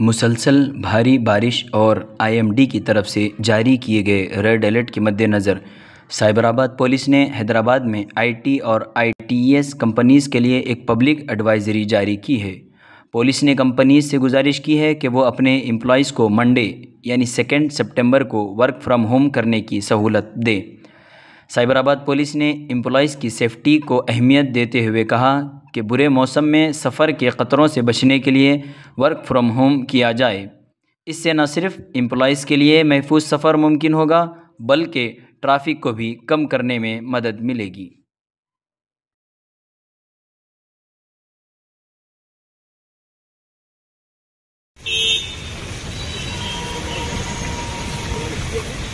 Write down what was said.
मुसलसल भारी बारिश और आईएमडी की तरफ से जारी किए गए रेड अलर्ट के मद्देनज़र साइबराबाद पुलिस ने हैदराबाद में आईटी और आईटीएस e कंपनीज़ के लिए एक पब्लिक एडवाइजरी जारी की है पुलिस ने कंपनीज से गुजारिश की है कि वो अपने एम्प्लॉज़ को मंडे यानी सेकेंड सितंबर को वर्क फ्रॉम होम करने की सहूलत दें साइबराबाद पुलिस ने एम्प्लॉज़ की सेफ्टी को अहमियत देते हुए कहा कि बुरे मौसम में सफ़र के ख़तरों से बचने के लिए वर्क फ्रॉम होम किया जाए इससे न सिर्फ एम्प्लॉज़ के लिए महफूज सफ़र मुमकिन होगा बल्कि ट्रैफिक को भी कम करने में मदद मिलेगी Thank you.